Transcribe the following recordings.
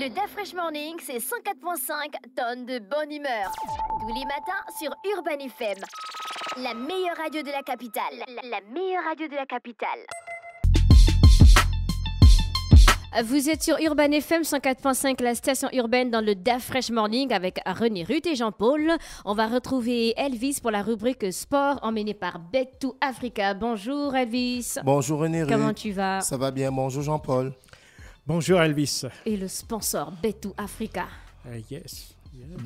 Le Dafresh Morning, c'est 104.5 tonnes de bonne humeur. Tous les matins sur Urban FM. La meilleure radio de la capitale. La, meilleure radio de la capitale. Vous êtes sur Urban FM 104.5, la station urbaine dans le DAF Fresh Morning avec René Ruth et Jean-Paul. On va retrouver Elvis pour la rubrique sport emmenée par Back to Africa. Bonjour Elvis. Bonjour René Ruth. Comment tu vas Ça va bien, bonjour Jean-Paul. Bonjour Elvis. Et le sponsor Betu Africa. Euh, yes.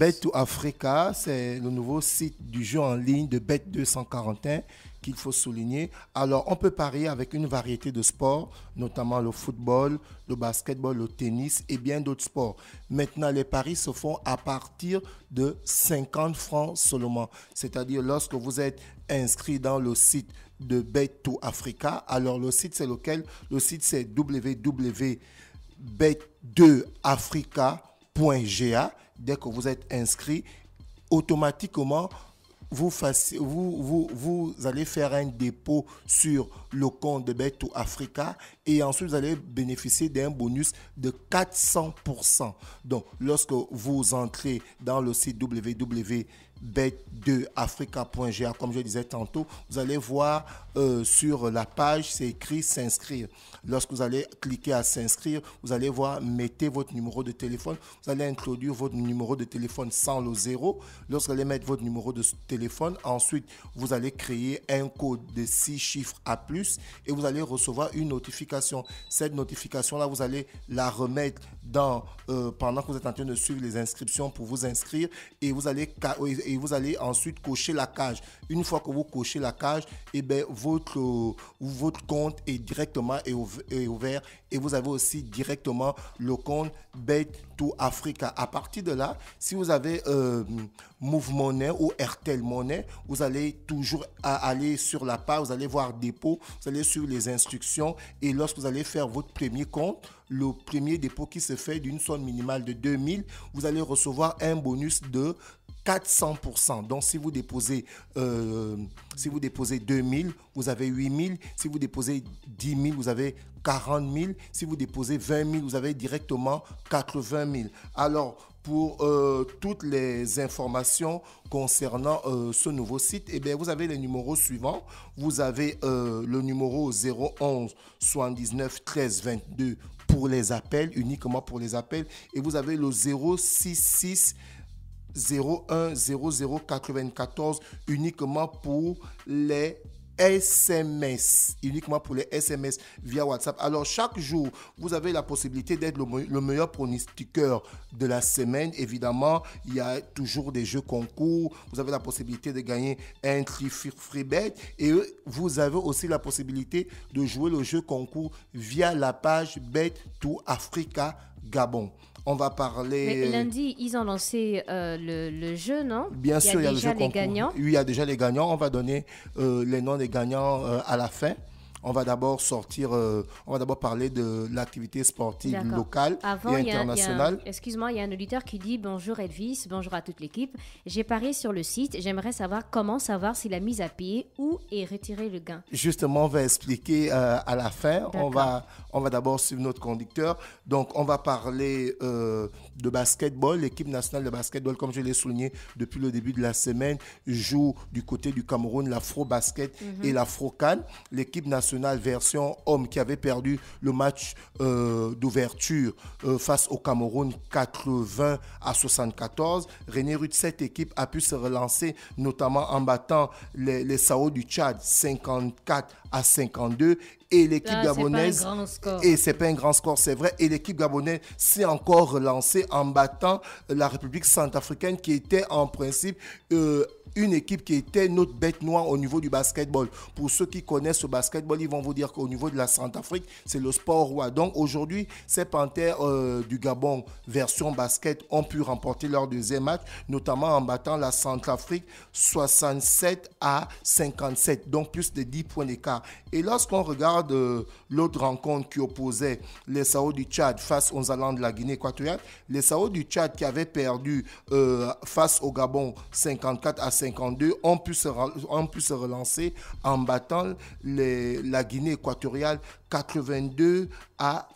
yes. Africa, c'est le nouveau site du jeu en ligne de Bet241 qu'il faut souligner. Alors, on peut parier avec une variété de sports, notamment le football, le basketball, le tennis et bien d'autres sports. Maintenant, les paris se font à partir de 50 francs seulement. C'est-à-dire lorsque vous êtes inscrit dans le site de Bet2 Africa. Alors, le site, c'est lequel Le site, c'est www bet2africa.ga. Dès que vous êtes inscrit, automatiquement, vous, vous, vous, vous, allez faire un dépôt sur le compte de 2 Africa et ensuite vous allez bénéficier d'un bonus de 400%. Donc, lorsque vous entrez dans le site www bête 2 africaga comme je disais tantôt, vous allez voir euh, sur la page, c'est écrit s'inscrire. Lorsque vous allez cliquer à s'inscrire, vous allez voir, mettez votre numéro de téléphone, vous allez introduire votre numéro de téléphone sans le zéro. Lorsque vous allez mettre votre numéro de téléphone, ensuite, vous allez créer un code de six chiffres à plus et vous allez recevoir une notification. Cette notification-là, vous allez la remettre dans, euh, pendant que vous êtes en train de suivre les inscriptions pour vous inscrire et vous allez vous allez ensuite cocher la cage. Une fois que vous cochez la cage, et eh ben votre, euh, votre compte est directement est ouvert et vous avez aussi directement le compte Bet to Africa. À partir de là, si vous avez euh, Move ou RTL Money, vous allez toujours aller sur la page, vous allez voir dépôt, vous allez suivre les instructions et lorsque vous allez faire votre premier compte, le premier dépôt qui se fait d'une somme minimale de 2000, vous allez recevoir un bonus de 400%. Donc, si vous déposez, euh, si vous déposez 2000, vous avez 8000. Si vous déposez 10 000, vous avez 40 000. Si vous déposez 20 000, vous avez directement 80 000. Alors, pour euh, toutes les informations concernant euh, ce nouveau site, eh bien, vous avez les numéros suivants. Vous avez le numéro 011 79 13 22 pour les appels, uniquement pour les appels. Et vous avez le 066 01 00 94 uniquement pour les SMS, uniquement pour les SMS via WhatsApp. Alors chaque jour, vous avez la possibilité d'être le, meilleur pronostiqueur de la semaine. Évidemment, il y a toujours des jeux concours. Vous avez la possibilité de gagner un tri free bet et vous avez aussi la possibilité de jouer le jeu concours via la page Bet to Africa Gabon. On va parler. Mais lundi, ils ont lancé euh, le, jeu, non Bien sûr, il y a déjà les gagnants. Oui, il y a déjà les gagnants. On va donner euh, les noms des gagnants euh, à la fin. On va d'abord sortir, euh, on va d'abord parler de l'activité sportive locale et internationale. Excuse-moi, il y a un auditeur qui dit bonjour Elvis, bonjour à toute l'équipe. J'ai parié sur le site, j'aimerais savoir comment savoir si la mise à pied ou est retiré le gain. Justement, on va expliquer euh, à la fin. On va, on va d'abord suivre notre conducteur. Donc, on va parler euh, de basketball. L'équipe nationale de basketball, comme je l'ai souligné depuis le début de la semaine, joue du côté du Cameroun l'Afro-Basket mhm. et lafro L'équipe nationale version homme qui avait perdu le match euh, d'ouverture euh, face au Cameroun 80 à 74. René Ruth, cette équipe a pu se relancer notamment en battant les, les Sao du Tchad 54 à 52 et l'équipe ah, gabonaise et c'est pas un grand score c'est vrai et l'équipe gabonaise s'est encore relancée en battant la République centrafricaine qui était en principe euh, une équipe qui était notre bête noire au niveau du basketball. Pour ceux qui connaissent le basketball, ils vont vous dire qu'au niveau de la Centrafrique, c'est le sport roi. Donc aujourd'hui, ces Panthères euh, du Gabon version basket ont pu remporter leur deuxième match, notamment en battant la Centrafrique 67 à 57, donc plus de 10 points d'écart. Et lorsqu'on regarde euh, l'autre rencontre qui opposait les Sao du Tchad face aux Allemands de la Guinée équatoriale, les Sao du Tchad qui avaient perdu euh, face au Gabon 54 à 57, 52 ont pu se, relancer en battant la Guinée équatoriale 82 à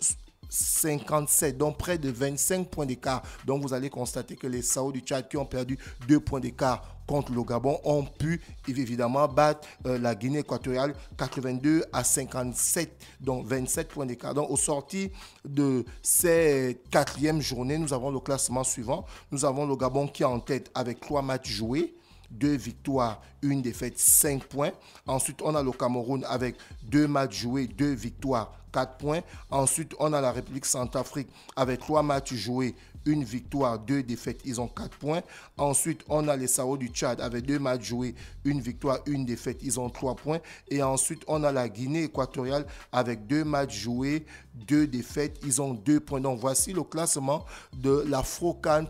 57, donc près de 25 points d'écart. Donc vous allez constater que les Sao du Tchad qui ont perdu 2 points d'écart contre le Gabon ont pu évidemment battre euh, la Guinée équatoriale 82 à 57, donc 27 points d'écart. Donc au sorti de cette quatrième journée, nous avons le classement suivant. Nous avons le Gabon qui est en tête avec 3 matchs joués deux victoires, une défaite, 5 points. Ensuite, on a le Cameroun avec deux matchs joués, deux victoires, 4 points. Ensuite, on a la République Centrafrique avec trois matchs joués, une victoire, deux défaites. Ils ont quatre points. Ensuite, on a les Sao du Tchad avec deux matchs joués, une victoire, une défaite. Ils ont trois points. Et ensuite, on a la Guinée équatoriale avec deux matchs joués, deux défaites. Ils ont deux points. Donc, voici le classement de la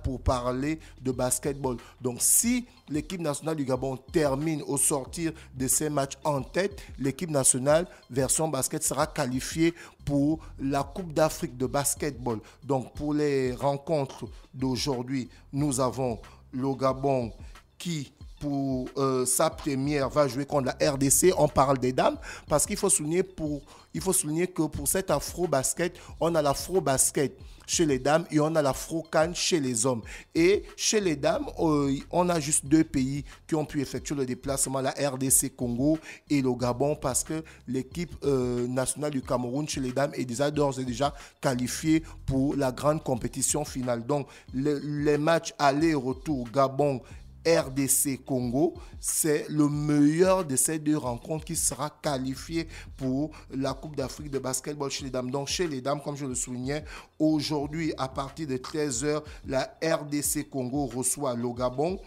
pour parler de basketball. Donc, si l'équipe nationale du Gabon termine au sortir de ces matchs en tête, l'équipe nationale version basket sera qualifiée pour la Coupe d'Afrique de basketball. Donc, pour les rencontres d'aujourd'hui, nous avons le Gabon qui pour euh, sa première va jouer contre la RDC. On parle des dames parce qu'il faut souligner pour il faut souligner que pour cet afro basket, on a l'afro basket chez les dames et on a l'afro can chez les hommes. Et chez les dames, euh, on a juste deux pays qui ont pu effectuer le déplacement la RDC Congo et le Gabon parce que l'équipe euh, nationale du Cameroun chez les dames est déjà et déjà qualifiée pour la grande compétition finale. Donc les matchs aller-retour Gabon RDC Congo, c'est le meilleur de ces deux rencontres qui sera qualifié pour la Coupe d'Afrique de basketball chez les dames. Donc chez les dames, comme je le soulignais, aujourd'hui à partir de 13h, la RDC Congo reçoit le Gabon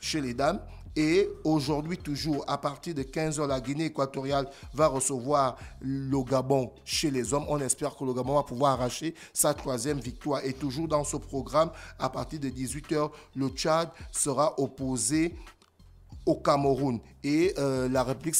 chez les dames et aujourd'hui, toujours, à partir de 15h, la Guinée équatoriale va recevoir le Gabon chez les hommes. On espère que le Gabon va pouvoir arracher sa troisième victoire. Et toujours dans ce programme, à partir de 18h, le Tchad sera opposé au Cameroun et euh, la République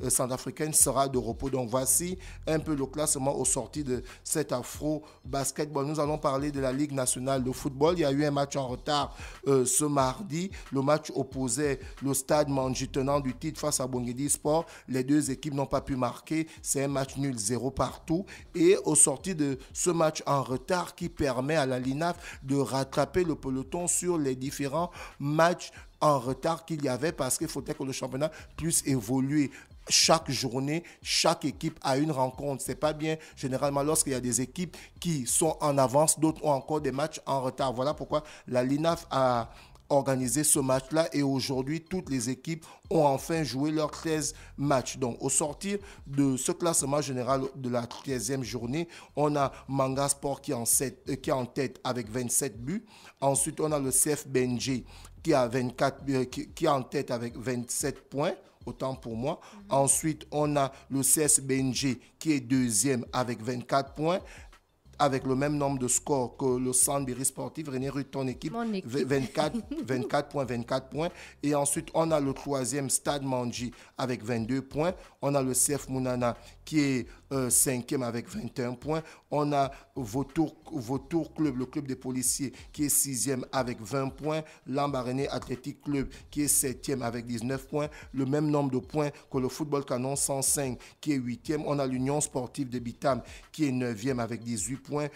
euh, centrafricaine, sera de repos. Donc voici un peu le classement au sorti de cet afro basketball. Nous allons parler de la Ligue nationale de football. Il y a eu un match en retard euh, ce mardi. Le match opposait le stade Manji tenant du titre face à Bongedi Sport. Les deux équipes n'ont pas pu marquer. C'est un match nul, zéro partout. Et au sorti de ce match en retard qui permet à la LINAF de rattraper le peloton sur les différents matchs en retard qu'il y avait parce qu'il faut que le championnat puisse évoluer chaque journée, chaque équipe a une rencontre. C'est pas bien généralement lorsqu'il y a des équipes qui sont en avance, d'autres ont encore des matchs en retard. Voilà pourquoi la LINAF a organisé ce match-là et aujourd'hui toutes les équipes ont enfin joué leurs 13 matchs. Donc au sortir de ce classement général de la 13e journée, on a Manga Sport qui est en, euh, tête avec 27 buts. Ensuite, on a le CF Benji qui a, 24, euh, en tête avec 27 points autant pour moi. Mhm. Ensuite, on a le CS qui est deuxième avec 24 points avec le même nombre de scores que le Sandberry Sportif, René Ruth, ton équipe, 24, points, 24 points. Et ensuite, on a le troisième Stade Manji avec 22 points. On a le CF Mounana qui est euh, cinquième avec 21 points. On a Vautour, Club, le club des policiers, qui est sixième avec 20 points. Lambaréné Athletic Club, qui est septième avec 19 points. Le même nombre de points que le Football Canon 105, qui est huitième. On a l'Union Sportive de Bitam, qui est neuvième avec 18 points points.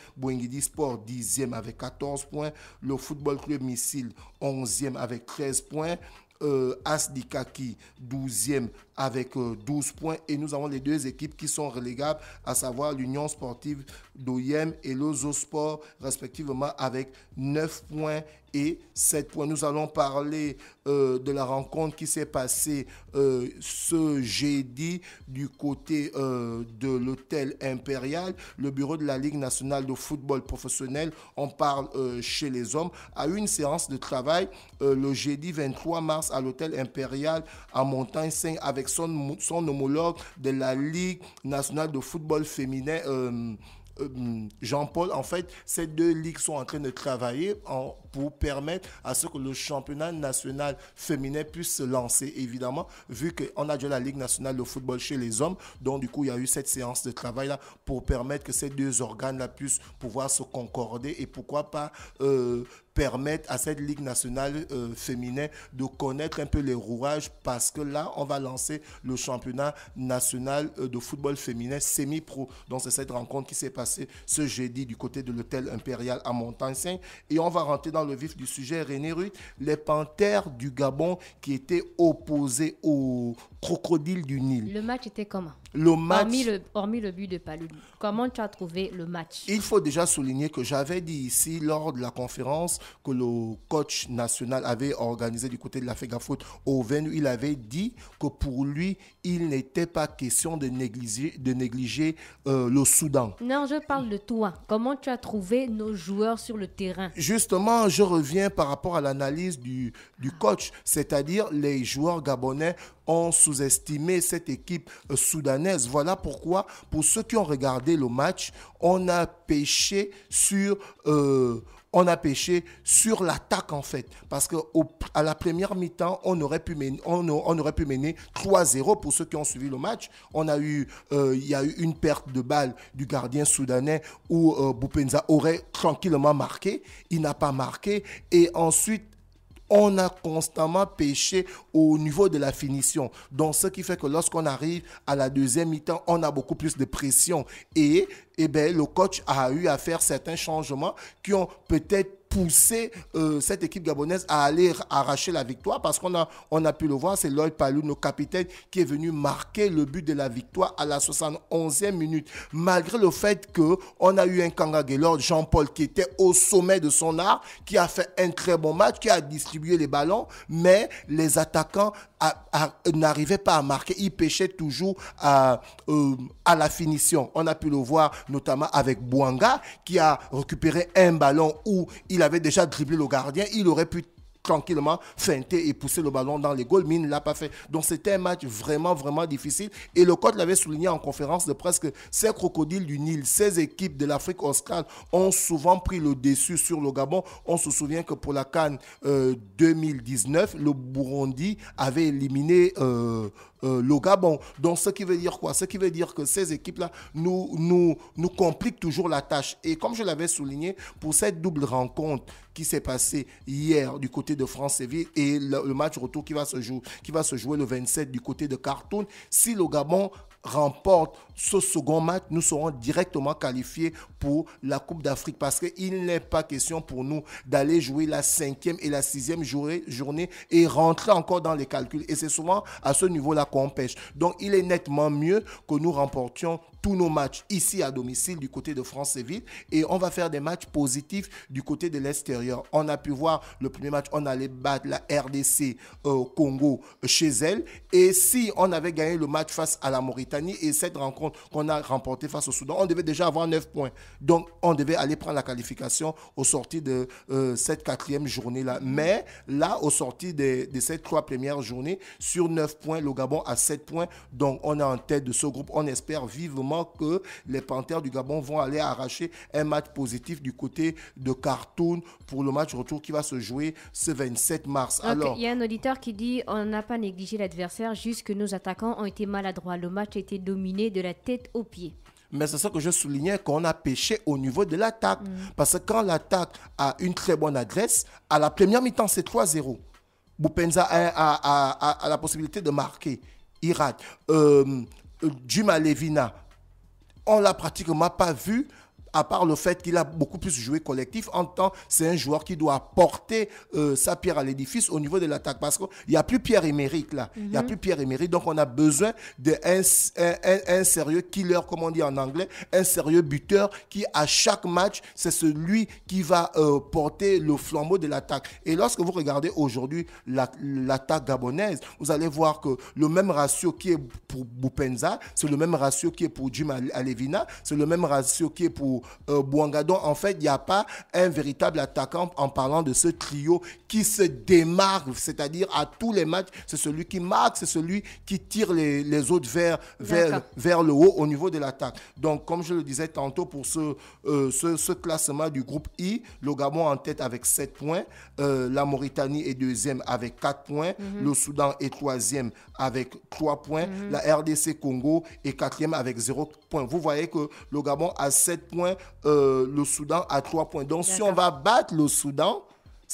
Sport 10e avec 14 points. Le Football Club Missile 11e avec 13 points. Euh, Asdikaki 12e avec 12 euh, points. Et nous avons les deux équipes qui sont relégables, à savoir l'Union sportive d'Oyem et Sport respectivement, avec 9 points et 7 points. Nous allons parler euh, de la rencontre qui s'est passée euh, ce jeudi du côté de l'hôtel impérial, le bureau de la Ligue nationale de football professionnel. On parle chez les hommes à une séance de travail le jeudi 23 mars à l'hôtel impérial à Montagne-Saint avec son, homologue de la Ligue nationale de football féminin. Euh, euh, Jean-Paul, en fait, ces deux ligues sont en train de travailler pour permettre à ce que le championnat national féminin puisse se lancer, évidemment, vu qu'on a déjà la Ligue nationale de football chez les hommes. Donc, du coup, il y a eu cette séance de travail-là pour permettre que ces deux organes-là puissent pouvoir se concorder et pourquoi pas euh, permettre à cette Ligue nationale euh, féminine de connaître un peu les rouages parce que là, on va lancer le championnat national euh, de football féminin semi-pro. Donc, c'est cette rencontre qui s'est passée ce jeudi du côté de l'hôtel impérial à montagne -Saint. Et on va rentrer dans le vif du sujet, René Ruth, les Panthères du Gabon qui étaient opposés au crocodile du Nil. Le match était comment Le match. Hormis le, but de Palou, comment tu as trouvé le match Il faut déjà souligner que j'avais dit ici, lors de la conférence que le coach national avait organisé du côté de la Fegafoot au Venu, il avait dit que pour lui, il n'était pas question de négliger, euh, le Soudan. Non, je parle de toi. Comment tu as trouvé nos joueurs sur le terrain Justement, je reviens par rapport à l'analyse du, coach, c'est-à-dire les joueurs gabonais ont sous-estimé cette équipe euh, soudanaise. Voilà pourquoi, pour ceux qui ont regardé le match, on a pêché sur... Euh, on a pêché sur l'attaque en fait. Parce que à la première mi-temps, on aurait pu mener, on, aurait pu mener 3-0 pour ceux qui ont suivi le match. On a eu, euh, il y a eu une perte de balle du gardien soudanais où Boupenza aurait tranquillement marqué. Il n'a pas marqué. Et ensuite, on a constamment péché au niveau de la finition. Donc, ce qui fait que lorsqu'on arrive à la deuxième mi-temps, on a beaucoup plus de pression. Et, eh ben, le coach a eu à faire certains changements qui ont peut-être pousser euh, cette équipe gabonaise à aller arracher la victoire parce qu'on a, on a pu le voir, c'est Lloyd Palou, nos capitaine, qui est venu marquer le but de la victoire à la 71e minute. Malgré le fait que a eu un Gaylord, Jean-Paul, qui était au sommet de son art, qui a fait un très bon match, qui a distribué les ballons, mais les attaquants n'arrivait pas à marquer. Il pêchait toujours à, euh, à la finition. On a pu le voir notamment avec Bouanga qui a récupéré un ballon où il avait déjà dribblé le gardien. Il aurait pu tranquillement feinter et pousser le ballon dans les goals, mais il ne l'a pas fait. Donc c'était un match vraiment, vraiment difficile. Et le coach l'avait souligné en conférence de presque ces crocodiles du Nil, ces équipes de l'Afrique australe ont souvent pris le dessus sur le Gabon. On se souvient que pour la Cannes 2019, euh, le Burundi avait éliminé euh, euh, le Gabon. Donc ce qui veut dire quoi Ce qui veut dire que ces équipes-là nous, nous, nous compliquent toujours la tâche. Et comme je l'avais souligné, pour cette double rencontre, qui s'est passé hier du côté de France-Séville et le, match retour qui va, se jouer, le 27 du côté de Khartoum. Si le Gabon remporte ce second match, nous serons directement qualifiés pour la Coupe d'Afrique parce qu'il n'est pas question pour nous d'aller jouer la cinquième et la sixième journée, journée et rentrer encore dans les calculs. Et c'est souvent à ce niveau-là qu'on pêche. Donc il est nettement mieux que nous remportions tous nos matchs ici à domicile du côté de France-Séville et on va faire des matchs positifs du côté de l'extérieur. On a pu voir le premier match, on allait battre la RDC au euh, Congo euh, chez elle et si on avait gagné le match face à la Mauritanie et cette rencontre qu'on a remportée face au Soudan, on devait déjà avoir 9 points. Donc on devait aller prendre la qualification au sorti de euh, cette quatrième journée-là. Mais là, au sorti de, de ces trois premières journées, sur 9 points, le Gabon a 7 points. Donc on est en tête de ce groupe. On espère vivement que les Panthères du Gabon vont aller arracher un match positif du côté de Khartoum pour le match retour qui va se jouer ce 27 mars. Alors, il y a un auditeur qui dit on n'a pas négligé l'adversaire, juste que nos attaquants ont été maladroits. Le match a été dominé de la tête aux pieds. Mais c'est ça que je soulignais qu'on a pêché au niveau de l'attaque. Mm. Parce que quand l'attaque a une très bonne adresse, à la première mi-temps, c'est 3-0. Boupenza a, la possibilité de marquer. irak euh, euh, Juma Levina on l'a pratiquement pas vu à part le fait qu'il a beaucoup plus joué collectif, en temps, c'est un joueur qui doit porter euh, sa pierre à l'édifice au niveau de l'attaque. Parce qu'il n'y a plus Pierre emerick là. Il n'y a mhm. plus Pierre Émérite, Donc, on a besoin d'un sérieux killer, comme on dit en anglais, un sérieux buteur qui, à chaque match, c'est celui qui va euh, porter le flambeau de l'attaque. Et lorsque vous regardez aujourd'hui l'attaque gabonaise, vous allez voir que le même ratio qui est pour Boupenza, c'est le même ratio qui est pour Jim Alevina, c'est le même ratio qui est pour euh, Bouanga. Donc, en fait, il n'y a pas un véritable attaquant en parlant de ce trio qui se démarque, c'est-à-dire à tous les matchs, c'est celui qui marque, c'est celui qui tire les, autres vers, vers, le haut au niveau de l'attaque. Donc, comme je le disais tantôt, pour ce, euh, ce, classement du groupe I, le Gabon en tête avec 7 points, euh, la Mauritanie est deuxième avec 4 points, mhm. le Soudan est troisième avec 3 points, mhm. la RDC Congo est quatrième avec 0 points. Vous voyez que le Gabon a 7 points euh, le Soudan à trois points. Donc si on va battre le Soudan,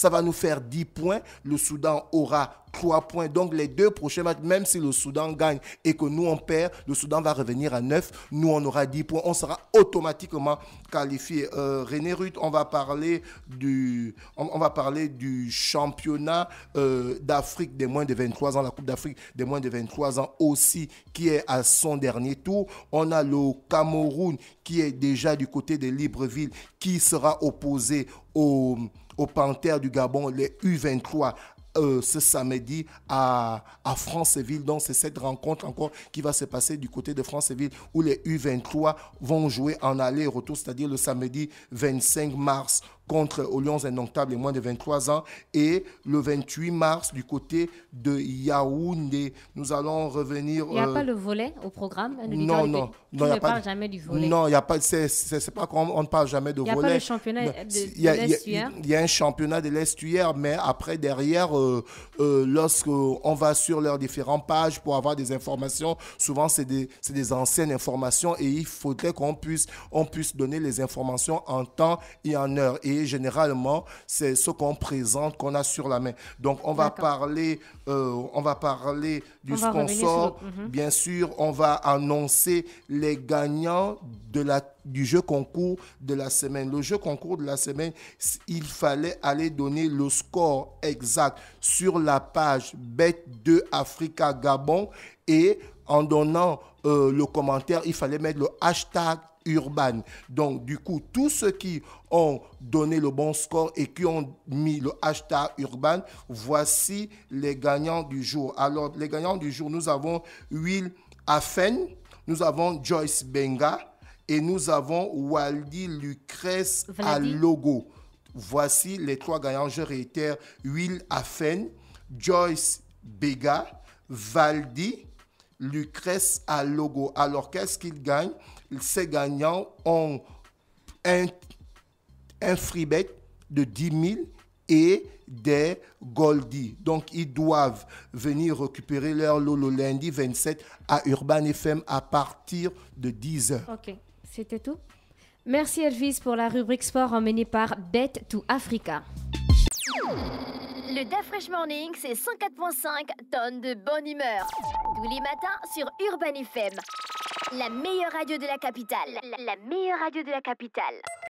ça va nous faire 10 points. Le Soudan aura 3 points. Donc les deux prochains matchs, même si le Soudan gagne et que nous on perd, le Soudan va revenir à 9. Nous on aura 10 points. On sera automatiquement qualifié. Euh, René Ruth, on va parler du, va parler du championnat euh, d'Afrique des moins de 23 ans, la Coupe d'Afrique des moins de 23 ans aussi, qui est à son dernier tour. On a le Cameroun qui est déjà du côté de Libreville, qui sera opposé au aux Panthères du Gabon, les U23. Euh, ce samedi à, à Franceville. Donc, c'est cette rencontre encore qui va se passer du côté de Franceville où les U23 vont jouer en aller-retour, c'est-à-dire le samedi 25 mars contre aux Lions indomptables les moins de 23 ans et le 28 mars du côté de Yaoundé. Nous allons revenir. Il n'y a euh, pas le volet au programme Non, non. non il ne parle jamais du volet. Non, il a pas. C'est pas qu'on ne parle jamais de volet. Il n'y a pas le championnat de, l'estuaire. Il y, a un championnat de l'estuaire, mais après, derrière, euh, euh, on lorsqu'on va sur leurs différentes pages pour avoir des informations, souvent, c'est des, des, anciennes informations et il faudrait qu'on puisse, on puisse donner les informations en temps et en heure. Et généralement, c'est ce qu'on présente, qu'on a sur la main. Donc, on va parler, euh, on va parler du sponsor. Mhm. Bien sûr, on va annoncer les gagnants de la du jeu concours de la semaine. Le jeu concours de la semaine, il fallait aller donner le score exact sur la page Bet 2 Africa Gabon et en donnant euh, le commentaire, il fallait mettre le hashtag urbaine. Donc, du coup, tous ceux qui ont donné le bon score et qui ont mis le hashtag urban, voici les gagnants du jour. Alors, les gagnants du jour, nous avons Will Afen, nous avons Joyce Benga et nous avons Waldi Lucrèce à logo. Voici les trois gagnants. Je réitère Will Afen, Joyce Benga, Valdi Lucrèce à logo. Alors, qu'est-ce qu'ils gagne ces gagnants ont un, un free bet de 10 000 et des goldies. Donc, ils doivent venir récupérer leur lot le lundi 27 à Urban FM à partir de 10h. OK, c'était tout. Merci Elvis pour la rubrique sport emmenée par Bet to Africa. Le DaFresh Morning, c'est 104.5 tonnes de bonne humeur. Tous les matins sur Urban FM. La meilleure radio de la capitale. La, meilleure radio de la capitale.